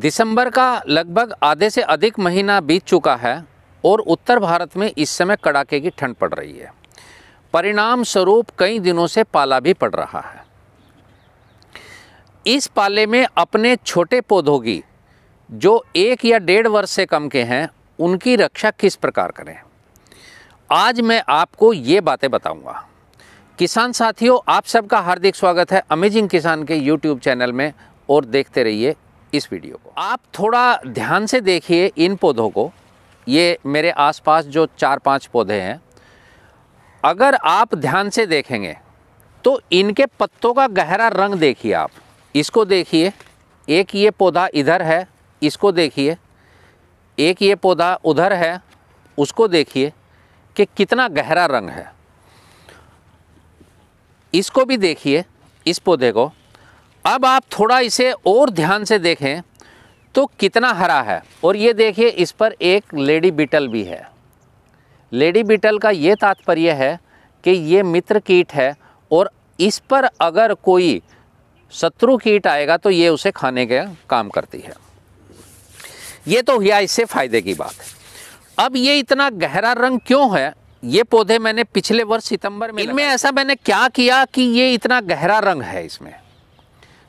दिसंबर का लगभग आधे से अधिक महीना बीत चुका है और उत्तर भारत में इस समय कड़ाके की ठंड पड़ रही है परिणाम स्वरूप कई दिनों से पाला भी पड़ रहा है इस पाले में अपने छोटे पौधों की जो एक या डेढ़ वर्ष से कम के हैं उनकी रक्षा किस प्रकार करें आज मैं आपको ये बातें बताऊंगा किसान साथियों आप सबका हार्दिक स्वागत है अमेजिंग किसान के यूट्यूब चैनल में और देखते रहिए इस वीडियो को आप थोड़ा ध्यान से देखिए इन पौधों को ये मेरे आसपास जो चार पांच पौधे हैं अगर आप ध्यान से देखेंगे तो इनके पत्तों का गहरा रंग देखिए आप इसको देखिए एक ये पौधा इधर है इसको देखिए एक ये पौधा उधर है उसको देखिए कि कितना गहरा रंग है इसको भी देखिए इस पौधे को अब आप थोड़ा इसे और ध्यान से देखें तो कितना हरा है और ये देखिए इस पर एक लेडी बीटल भी है लेडी बीटल का ये तात्पर्य है कि ये मित्र कीट है और इस पर अगर कोई शत्रु कीट आएगा तो ये उसे खाने का काम करती है ये तो हुआ इससे फ़ायदे की बात है अब ये इतना गहरा रंग क्यों है ये पौधे मैंने पिछले वर्ष सितंबर में इनमें ऐसा मैंने क्या किया कि ये इतना गहरा रंग है इसमें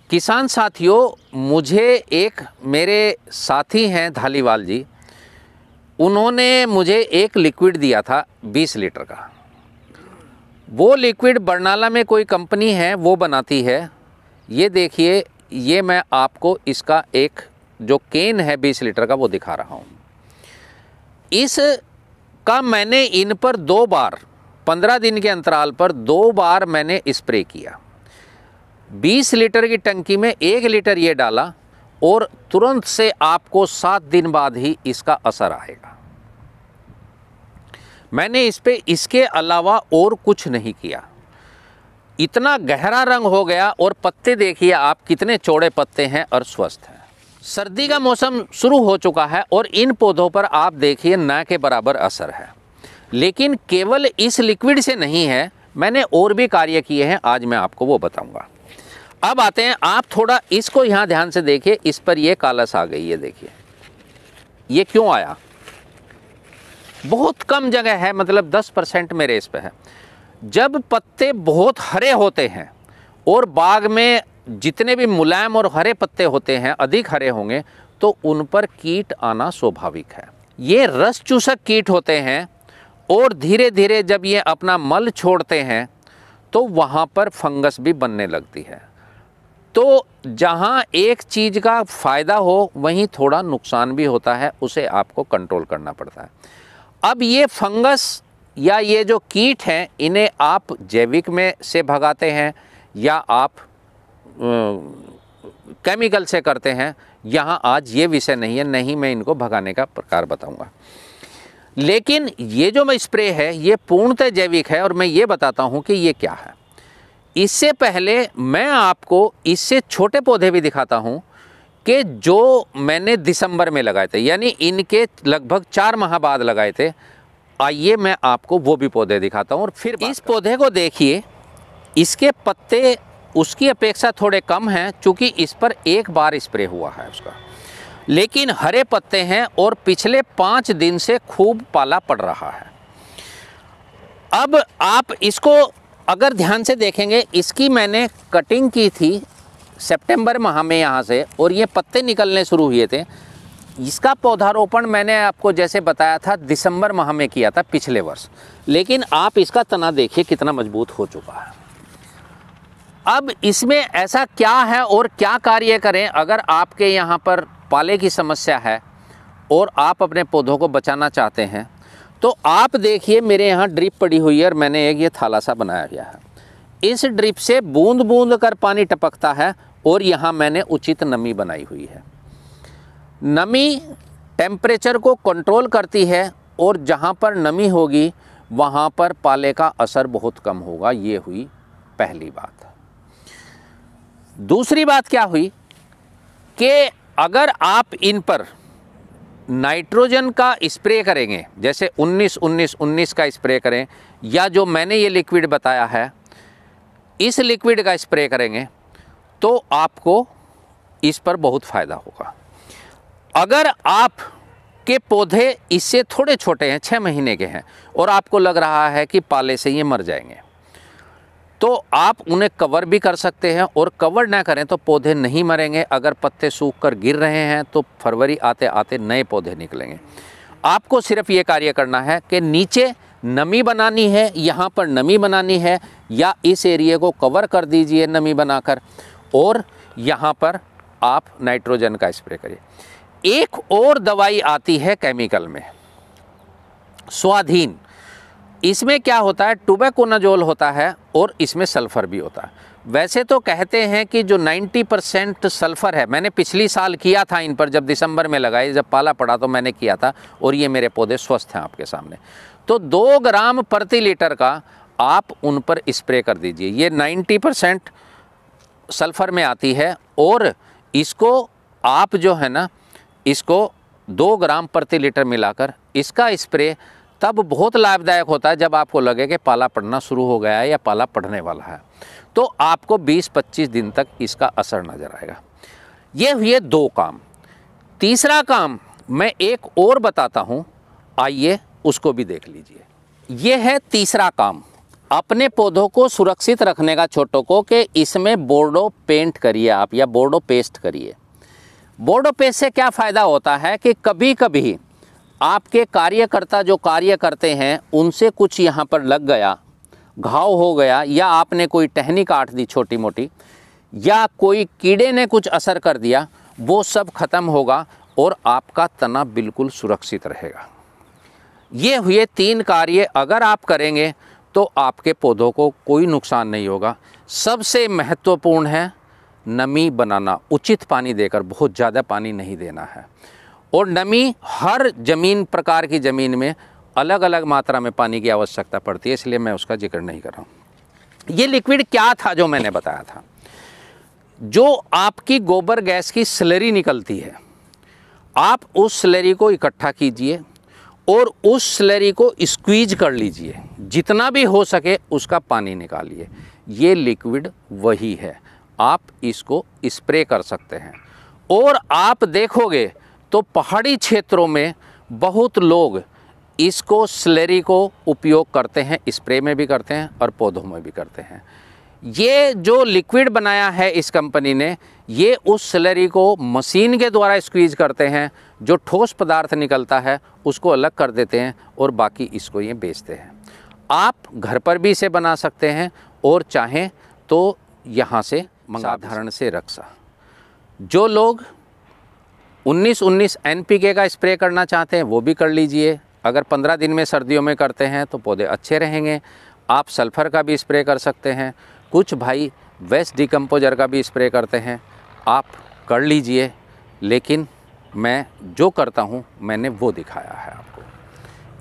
किसान साथियों मुझे एक मेरे साथी हैं धालीवाल जी उन्होंने मुझे एक लिक्विड दिया था 20 लीटर का वो लिक्विड बरनाला में कोई कंपनी है वो बनाती है ये देखिए ये मैं आपको इसका एक जो केन है 20 लीटर का वो दिखा रहा हूँ इस का मैंने इन पर दो बार पंद्रह दिन के अंतराल पर दो बार मैंने स्प्रे किया बीस लीटर की टंकी में एक लीटर ये डाला और तुरंत से आपको सात दिन बाद ही इसका असर आएगा मैंने इस पर इसके अलावा और कुछ नहीं किया इतना गहरा रंग हो गया और पत्ते देखिए आप कितने चौड़े पत्ते हैं और स्वस्थ हैं सर्दी का मौसम शुरू हो चुका है और इन पौधों पर आप देखिए ना के बराबर असर है लेकिन केवल इस लिक्विड से नहीं है मैंने और भी कार्य किए हैं आज मैं आपको वो बताऊंगा अब आते हैं आप थोड़ा इसको यहाँ ध्यान से देखिए इस पर ये कालस आ गई है देखिए ये क्यों आया बहुत कम जगह है मतलब 10 परसेंट मेरे इस पर है जब पत्ते बहुत हरे होते हैं और बाग में जितने भी मुलायम और हरे पत्ते होते हैं अधिक हरे होंगे तो उन पर कीट आना स्वाभाविक है ये रस चूसक कीट होते हैं और धीरे धीरे जब ये अपना मल छोड़ते हैं तो वहाँ पर फंगस भी बनने लगती है तो जहाँ एक चीज़ का फ़ायदा हो वहीं थोड़ा नुकसान भी होता है उसे आपको कंट्रोल करना पड़ता है अब ये फंगस या ये जो कीट हैं इन्हें आप जैविक में से भगाते हैं या आप केमिकल से करते हैं यहाँ आज ये विषय नहीं है नहीं मैं इनको भगाने का प्रकार बताऊँगा लेकिन ये जो मैं स्प्रे है ये पूर्णतः जैविक है और मैं ये बताता हूँ कि ये क्या है इससे पहले मैं आपको इससे छोटे पौधे भी दिखाता हूँ कि जो मैंने दिसंबर में लगाए थे यानी इनके लगभग चार माह बाद लगाए थे आइए मैं आपको वो भी पौधे दिखाता हूँ और फिर इस पौधे को देखिए इसके पत्ते उसकी अपेक्षा थोड़े कम हैं चूँकि इस पर एक बार स्प्रे हुआ है उसका लेकिन हरे पत्ते हैं और पिछले पाँच दिन से खूब पाला पड़ रहा है अब आप इसको अगर ध्यान से देखेंगे इसकी मैंने कटिंग की थी सितंबर माह में यहाँ से और ये पत्ते निकलने शुरू हुए थे इसका पौधारोपण मैंने आपको जैसे बताया था दिसंबर माह में किया था पिछले वर्ष लेकिन आप इसका तना देखिए कितना मजबूत हो चुका है अब इसमें ऐसा क्या है और क्या कार्य करें अगर आपके यहाँ पर पाले की समस्या है और आप अपने पौधों को बचाना चाहते हैं तो आप देखिए मेरे यहाँ ड्रिप पड़ी हुई है और मैंने एक ये थाला सा बनाया गया है इस ड्रिप से बूंद बूंद कर पानी टपकता है और यहाँ मैंने उचित नमी बनाई हुई है नमी टेम्परेचर को कंट्रोल करती है और जहाँ पर नमी होगी वहाँ पर पाले का असर बहुत कम होगा ये हुई पहली बात दूसरी बात क्या हुई कि अगर आप इन पर नाइट्रोजन का स्प्रे करेंगे जैसे 19 19 19 का स्प्रे करें या जो मैंने ये लिक्विड बताया है इस लिक्विड का स्प्रे करेंगे तो आपको इस पर बहुत फ़ायदा होगा अगर आप के पौधे इससे थोड़े छोटे हैं छः महीने के हैं और आपको लग रहा है कि पाले से ये मर जाएंगे तो आप उन्हें कवर भी कर सकते हैं और कवर ना करें तो पौधे नहीं मरेंगे अगर पत्ते सूख कर गिर रहे हैं तो फरवरी आते आते नए पौधे निकलेंगे आपको सिर्फ ये कार्य करना है कि नीचे नमी बनानी है यहाँ पर नमी बनानी है या इस एरिए को कवर कर दीजिए नमी बनाकर और यहाँ पर आप नाइट्रोजन का स्प्रे करिए एक और दवाई आती है केमिकल में स्वाधीन इसमें क्या होता है टूबेकोनाजोल होता है और इसमें सल्फ़र भी होता है वैसे तो कहते हैं कि जो 90 परसेंट सल्फ़र है मैंने पिछली साल किया था इन पर जब दिसंबर में लगाए जब पाला पड़ा तो मैंने किया था और ये मेरे पौधे स्वस्थ हैं आपके सामने तो दो ग्राम प्रति लीटर का आप उन पर स्प्रे कर दीजिए ये 90 परसेंट सल्फ़र में आती है और इसको आप जो है ना इसको दो ग्राम प्रति लीटर मिलाकर इसका स्प्रे तब बहुत लाभदायक होता है जब आपको लगे कि पाला पढ़ना शुरू हो गया है या पाला पढ़ने वाला है तो आपको 20-25 दिन तक इसका असर नज़र आएगा ये हुए दो काम तीसरा काम मैं एक और बताता हूँ आइए उसको भी देख लीजिए यह है तीसरा काम अपने पौधों को सुरक्षित रखने का छोटों को कि इसमें बोर्डो पेंट करिए आप या बोर्डो पेस्ट करिए बोर्डो पेस्ट से क्या फ़ायदा होता है कि कभी कभी आपके कार्यकर्ता जो कार्य करते हैं उनसे कुछ यहाँ पर लग गया घाव हो गया या आपने कोई टहनी काट दी छोटी मोटी या कोई कीड़े ने कुछ असर कर दिया वो सब ख़त्म होगा और आपका तना बिल्कुल सुरक्षित रहेगा ये हुए तीन कार्य अगर आप करेंगे तो आपके पौधों को कोई नुकसान नहीं होगा सबसे महत्वपूर्ण है नमी बनाना उचित पानी देकर बहुत ज़्यादा पानी नहीं देना है और नमी हर ज़मीन प्रकार की ज़मीन में अलग अलग मात्रा में पानी की आवश्यकता पड़ती है इसलिए मैं उसका जिक्र नहीं कर रहा हूँ ये लिक्विड क्या था जो मैंने बताया था जो आपकी गोबर गैस की स्लरी निकलती है आप उस स्लरी को इकट्ठा कीजिए और उस स्लरी को स्क्वीज कर लीजिए जितना भी हो सके उसका पानी निकालिए ये लिक्विड वही है आप इसको स्प्रे कर सकते हैं और आप देखोगे तो पहाड़ी क्षेत्रों में बहुत लोग इसको स्लेरी को उपयोग करते हैं स्प्रे में भी करते हैं और पौधों में भी करते हैं ये जो लिक्विड बनाया है इस कंपनी ने ये उस स्लरी को मशीन के द्वारा स्क्वीज करते हैं जो ठोस पदार्थ निकलता है उसको अलग कर देते हैं और बाकी इसको ये बेचते हैं आप घर पर भी इसे बना सकते हैं और चाहें तो यहाँ से साधारण से रक्षा जो लोग 19 19 एनपीके का स्प्रे करना चाहते हैं वो भी कर लीजिए अगर 15 दिन में सर्दियों में करते हैं तो पौधे अच्छे रहेंगे आप सल्फ़र का भी स्प्रे कर सकते हैं कुछ भाई वेस्ट डिकम्पोजर का भी स्प्रे करते हैं आप कर लीजिए लेकिन मैं जो करता हूँ मैंने वो दिखाया है आपको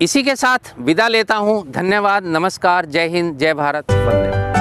इसी के साथ विदा लेता हूँ धन्यवाद नमस्कार जय हिंद जय भारत वंदे